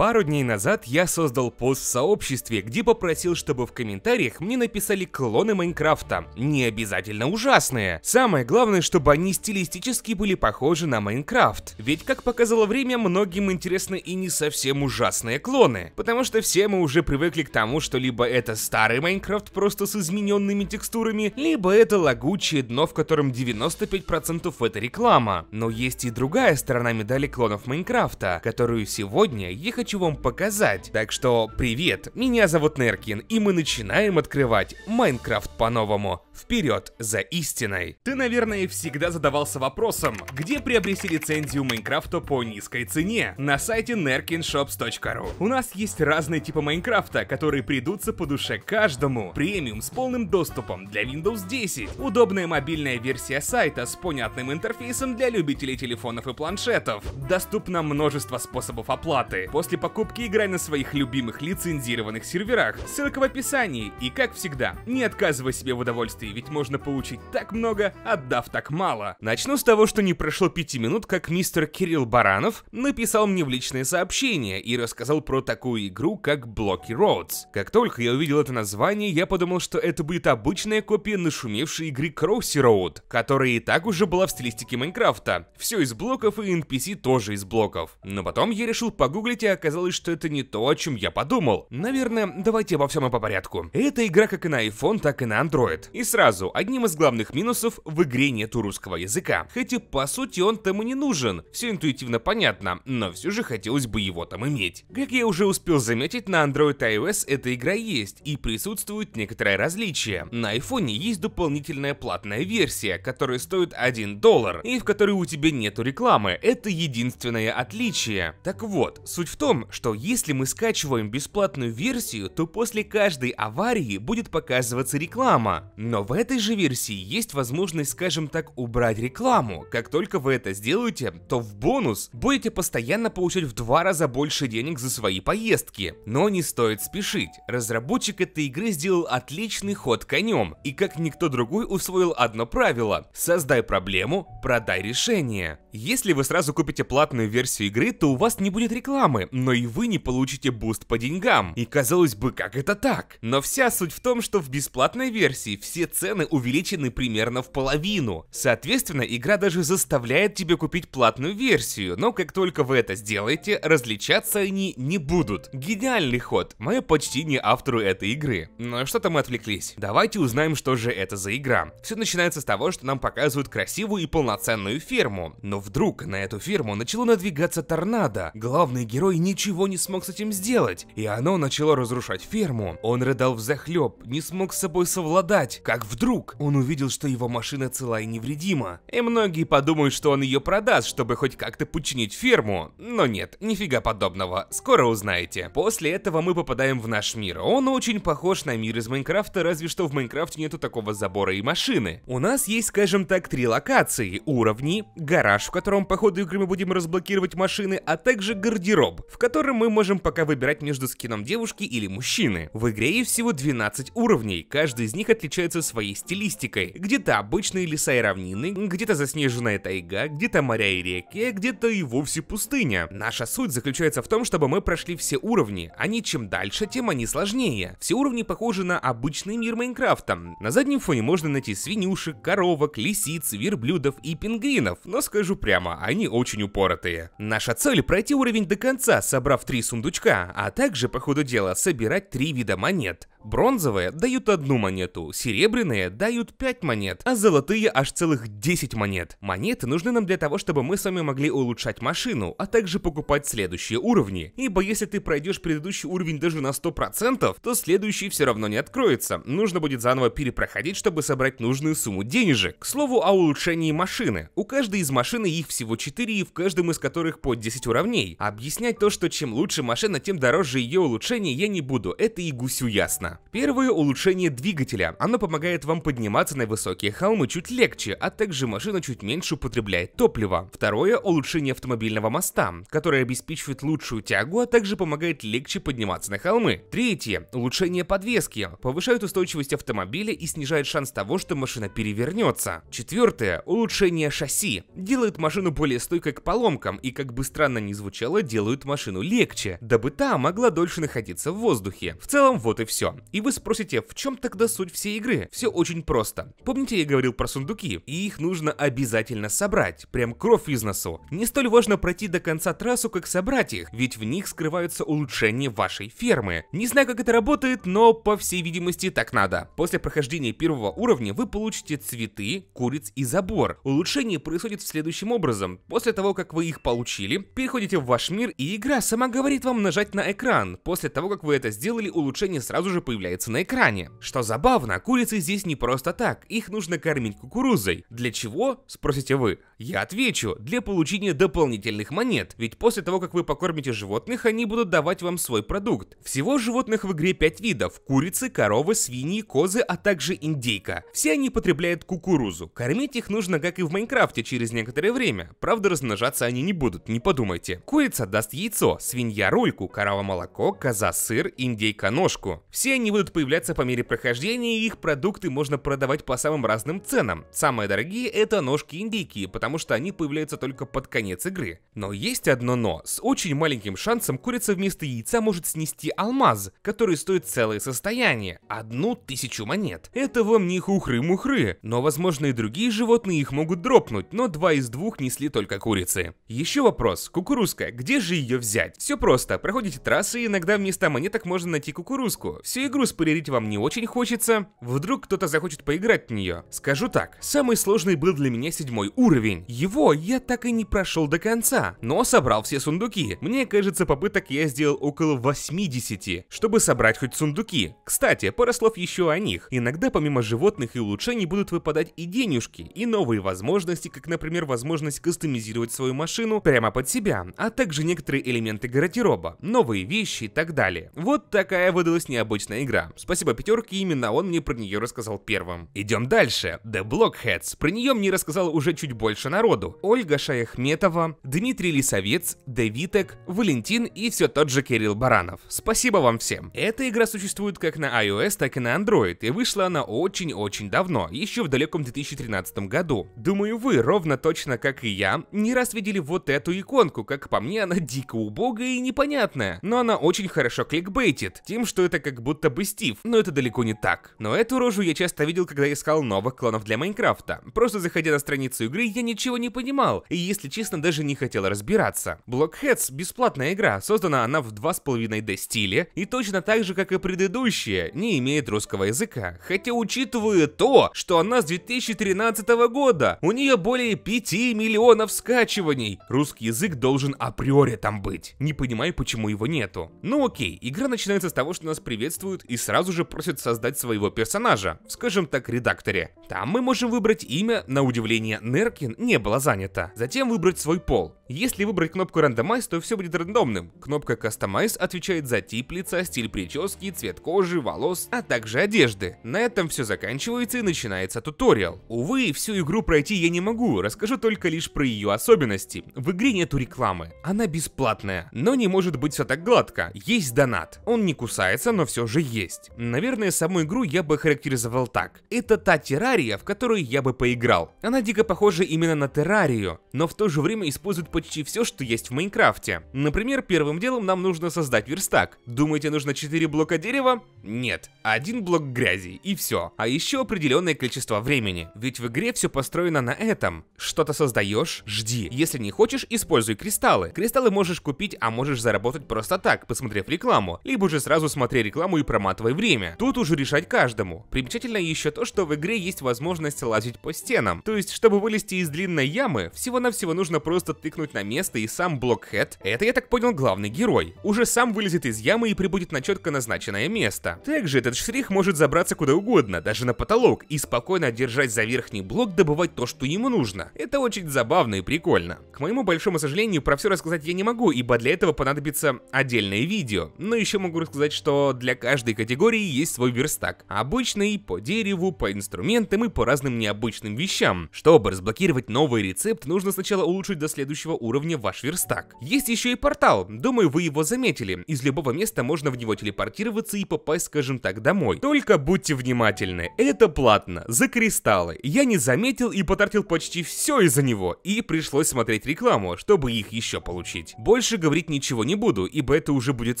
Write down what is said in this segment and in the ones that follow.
Пару дней назад я создал пост в сообществе, где попросил, чтобы в комментариях мне написали клоны Майнкрафта. Не обязательно ужасные. Самое главное, чтобы они стилистически были похожи на Майнкрафт. Ведь, как показало время, многим интересны и не совсем ужасные клоны. Потому что все мы уже привыкли к тому, что либо это старый Майнкрафт просто с измененными текстурами, либо это лагучее дно, в котором 95% это реклама. Но есть и другая сторона медали клонов Майнкрафта, которую сегодня я хочу хочу вам показать. Так что привет, меня зовут Неркин, и мы начинаем открывать Майнкрафт по-новому. Вперед за истиной! Ты, наверное, всегда задавался вопросом, где приобрести лицензию Майнкрафта по низкой цене? На сайте nerkinshops.ru У нас есть разные типы Майнкрафта, которые придутся по душе каждому. Премиум с полным доступом для Windows 10, удобная мобильная версия сайта с понятным интерфейсом для любителей телефонов и планшетов. Доступно множество способов оплаты. После покупки играй на своих любимых лицензированных серверах. Ссылка в описании. И как всегда, не отказывай себе в удовольствии, ведь можно получить так много, отдав так мало. Начну с того, что не прошло пяти минут, как мистер Кирилл Баранов написал мне в личное сообщение и рассказал про такую игру, как Blocky Roads. Как только я увидел это название, я подумал, что это будет обычная копия нашумевшей игры Crossy Road, которая и так уже была в стилистике Майнкрафта. Все из блоков и NPC тоже из блоков. Но потом я решил погуглить, и оказалось, что это не то, о чем я подумал. Наверное, давайте обо всем и по порядку. Эта игра как и на iPhone, так и на Android. И сразу, одним из главных минусов в игре нету русского языка. Хотя, по сути, он там и не нужен. Все интуитивно понятно, но все же хотелось бы его там иметь. Как я уже успел заметить, на Android и iOS эта игра есть, и присутствует некоторое различие. На iPhone есть дополнительная платная версия, которая стоит 1 доллар, и в которой у тебя нету рекламы. Это единственное отличие. Так вот, суть в том, том, что если мы скачиваем бесплатную версию, то после каждой аварии будет показываться реклама. Но в этой же версии есть возможность, скажем так, убрать рекламу. Как только вы это сделаете, то в бонус будете постоянно получать в два раза больше денег за свои поездки. Но не стоит спешить. Разработчик этой игры сделал отличный ход конем. И как никто другой усвоил одно правило. Создай проблему, продай решение. Если вы сразу купите платную версию игры, то у вас не будет рекламы, но и вы не получите буст по деньгам. И казалось бы, как это так? Но вся суть в том, что в бесплатной версии все цены увеличены примерно в половину. Соответственно, игра даже заставляет тебе купить платную версию, но как только вы это сделаете, различаться они не будут. Гениальный ход, мое почтение автору этой игры. Но ну что-то мы отвлеклись. Давайте узнаем, что же это за игра. Все начинается с того, что нам показывают красивую и полноценную ферму. Но вдруг на эту ферму начало надвигаться торнадо. Главный герой не ничего не смог с этим сделать, и оно начало разрушать ферму. Он рыдал в захлеб, не смог с собой совладать, как вдруг он увидел, что его машина цела и невредима. И многие подумают, что он ее продаст, чтобы хоть как-то починить ферму. Но нет, нифига подобного, скоро узнаете. После этого мы попадаем в наш мир. Он очень похож на мир из Майнкрафта, разве что в Майнкрафте нету такого забора и машины. У нас есть, скажем так, три локации, уровни, гараж, в котором по ходу игры мы будем разблокировать машины, а также гардероб, в котором мы можем пока выбирать между скином девушки или мужчины. В игре их всего 12 уровней, каждый из них отличается своей стилистикой. Где-то обычные леса и равнины, где-то заснеженная тайга, где-то моря и реки, а где-то и вовсе пустыня. Наша суть заключается в том, чтобы мы прошли все уровни. Они чем дальше, тем они сложнее. Все уровни похожи на обычный мир Майнкрафта. На заднем фоне можно найти свинюшек, коровок, лисиц, верблюдов и пингвинов, но скажу прямо, они очень упоротые. Наша цель пройти уровень до конца с собрав три сундучка, а также по ходу дела собирать три вида монет. Бронзовые дают одну монету, серебряные дают 5 монет, а золотые аж целых 10 монет. Монеты нужны нам для того, чтобы мы с вами могли улучшать машину, а также покупать следующие уровни. Ибо если ты пройдешь предыдущий уровень даже на 100%, то следующий все равно не откроется. Нужно будет заново перепроходить, чтобы собрать нужную сумму денежек. К слову о улучшении машины. У каждой из машины их всего 4 и в каждом из которых по 10 уровней. Объяснять то, что чем лучше машина, тем дороже ее улучшение я не буду, это и гусю ясно важно. Первое – улучшение двигателя. Оно помогает вам подниматься на высокие холмы чуть легче, а также машина чуть меньше употребляет топлива. Второе – улучшение автомобильного моста, которое обеспечивает лучшую тягу, а также помогает легче подниматься на холмы. Третье – улучшение подвески. Повышает устойчивость автомобиля и снижает шанс того, что машина перевернется. Четвертое – улучшение шасси. Делает машину более стойкой к поломкам и, как бы странно ни звучало, делают машину легче, дабы та могла дольше находиться в воздухе. В целом, вот и все. И вы спросите, в чем тогда суть всей игры? Все очень просто. Помните, я говорил про сундуки? И их нужно обязательно собрать, прям кровь из носу. Не столь важно пройти до конца трассу, как собрать их, ведь в них скрываются улучшения вашей фермы. Не знаю, как это работает, но по всей видимости так надо. После прохождения первого уровня вы получите цветы, куриц и забор. Улучшение происходит следующим образом. После того, как вы их получили, переходите в ваш мир и игра сама говорит вам нажать на экран. После того, как вы это сделали, улучшение сразу же появляется появляется на экране. Что забавно, курицы здесь не просто так, их нужно кормить кукурузой. Для чего? Спросите вы. Я отвечу, для получения дополнительных монет, ведь после того, как вы покормите животных, они будут давать вам свой продукт. Всего животных в игре 5 видов, курицы, коровы, свиньи, козы, а также индейка. Все они потребляют кукурузу, кормить их нужно как и в Майнкрафте через некоторое время, правда размножаться они не будут, не подумайте. Курица даст яйцо, свинья рульку, корова молоко, коза сыр, индейка ножку. Все они будут появляться по мере прохождения, и их продукты можно продавать по самым разным ценам. Самые дорогие это ножки индейки, потому что они появляются только под конец игры. Но есть одно но. С очень маленьким шансом курица вместо яйца может снести алмаз, который стоит целое состояние. Одну тысячу монет. Это вам не хухры-мухры. Но возможно и другие животные их могут дропнуть, но два из двух несли только курицы. Еще вопрос. Кукурузка. Где же ее взять? Все просто. Проходите трассы и иногда вместо монеток можно найти кукурузку. Все игру спорить вам не очень хочется, вдруг кто-то захочет поиграть в нее. Скажу так, самый сложный был для меня седьмой уровень. Его я так и не прошел до конца, но собрал все сундуки. Мне кажется, попыток я сделал около 80, чтобы собрать хоть сундуки. Кстати, пара слов еще о них. Иногда помимо животных и улучшений будут выпадать и денежки, и новые возможности, как, например, возможность кастомизировать свою машину прямо под себя, а также некоторые элементы гардероба, новые вещи и так далее. Вот такая выдалась необычная классная игра. Спасибо пятерке, именно он мне про нее рассказал первым. Идем дальше. The Blockheads. Про нее мне рассказал уже чуть больше народу. Ольга Шаяхметова, Дмитрий Лисовец, Девитек, Валентин и все тот же Кирилл Баранов. Спасибо вам всем. Эта игра существует как на iOS, так и на Android, и вышла она очень-очень давно, еще в далеком 2013 году. Думаю, вы, ровно точно как и я, не раз видели вот эту иконку, как по мне она дико убогая и непонятная, но она очень хорошо кликбейтит, тем, что это как будто якобы Стив, но это далеко не так. Но эту рожу я часто видел, когда искал новых клонов для Майнкрафта. Просто заходя на страницу игры, я ничего не понимал, и если честно, даже не хотел разбираться. Blockheads — бесплатная игра, создана она в 2,5D стиле, и точно так же, как и предыдущая, не имеет русского языка. Хотя учитывая то, что она с 2013 года, у нее более 5 миллионов скачиваний, русский язык должен априори там быть. Не понимаю, почему его нету. Ну окей, игра начинается с того, что нас приветствуют действует и сразу же просят создать своего персонажа, в, скажем так, редакторе. Там мы можем выбрать имя, на удивление Неркин не было занято. Затем выбрать свой пол. Если выбрать кнопку Randomize, то все будет рандомным. Кнопка Customize отвечает за тип лица, стиль прически, цвет кожи, волос, а также одежды. На этом все заканчивается и начинается туториал. Увы, всю игру пройти я не могу, расскажу только лишь про ее особенности. В игре нету рекламы, она бесплатная, но не может быть все так гладко. Есть донат, он не кусается, но все же уже есть. Наверное, саму игру я бы характеризовал так. Это та террария, в которой я бы поиграл. Она дико похожа именно на террарию, но в то же время использует почти все, что есть в Майнкрафте. Например, первым делом нам нужно создать верстак. Думаете, нужно 4 блока дерева? Нет, один блок грязи и все. А еще определенное количество времени. Ведь в игре все построено на этом. Что-то создаешь, жди. Если не хочешь, используй кристаллы. Кристаллы можешь купить, а можешь заработать просто так, посмотрев рекламу. Либо же сразу смотри рекламу и проматывай время. Тут уже решать каждому. Примечательно еще то, что в игре есть возможность лазить по стенам. То есть, чтобы вылезти из длинной ямы, всего-навсего нужно просто тыкнуть на место и сам Блокхед, это я так понял главный герой, уже сам вылезет из ямы и прибудет на четко назначенное место. Также этот штрих может забраться куда угодно, даже на потолок, и спокойно держать за верхний блок добывать то, что ему нужно. Это очень забавно и прикольно. К моему большому сожалению, про все рассказать я не могу, ибо для этого понадобится отдельное видео. Но еще могу рассказать, что для каждого каждой категории есть свой верстак. Обычный, по дереву, по инструментам и по разным необычным вещам. Чтобы разблокировать новый рецепт, нужно сначала улучшить до следующего уровня ваш верстак. Есть еще и портал, думаю вы его заметили. Из любого места можно в него телепортироваться и попасть, скажем так, домой. Только будьте внимательны, это платно, за кристаллы. Я не заметил и потратил почти все из-за него, и пришлось смотреть рекламу, чтобы их еще получить. Больше говорить ничего не буду, ибо это уже будет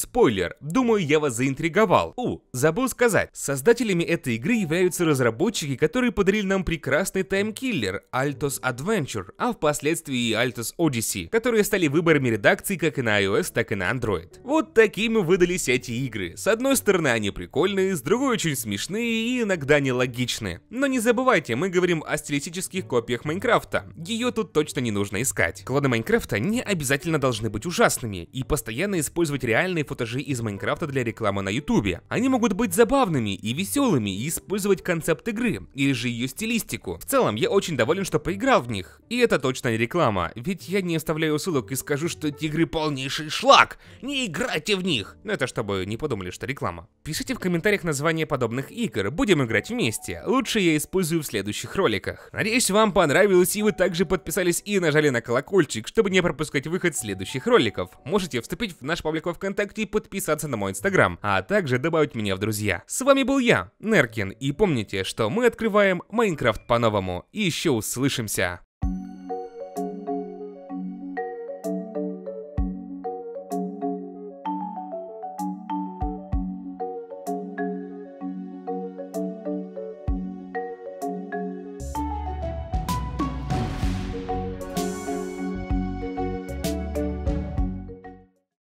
спойлер. Думаю, я вас заинтриговал канал. У, забыл сказать, создателями этой игры являются разработчики, которые подарили нам прекрасный таймкиллер Altos Adventure, а впоследствии и Altos Odyssey, которые стали выборами редакции как и на iOS, так и на Android. Вот такими выдались эти игры. С одной стороны они прикольные, с другой очень смешные и иногда нелогичные. Но не забывайте, мы говорим о стилистических копиях Майнкрафта. Ее тут точно не нужно искать. Клоны Майнкрафта не обязательно должны быть ужасными и постоянно использовать реальные футажи из Майнкрафта для рекламы на Ютубе. Они могут быть забавными и веселыми и использовать концепт игры, или же ее стилистику. В целом, я очень доволен, что поиграл в них. И это точно не реклама, ведь я не оставляю ссылок и скажу, что эти игры полнейший шлак. Не играйте в них! Но ну, это чтобы не подумали, что реклама. Пишите в комментариях название подобных игр, будем играть вместе. Лучше я использую в следующих роликах. Надеюсь, вам понравилось и вы также подписались и нажали на колокольчик, чтобы не пропускать выход следующих роликов. Можете вступить в наш паблик во ВКонтакте и подписаться на мой инстаграм, а также добавить добавить меня в друзья. С вами был я, Неркин, и помните, что мы открываем Майнкрафт по-новому. И еще услышимся!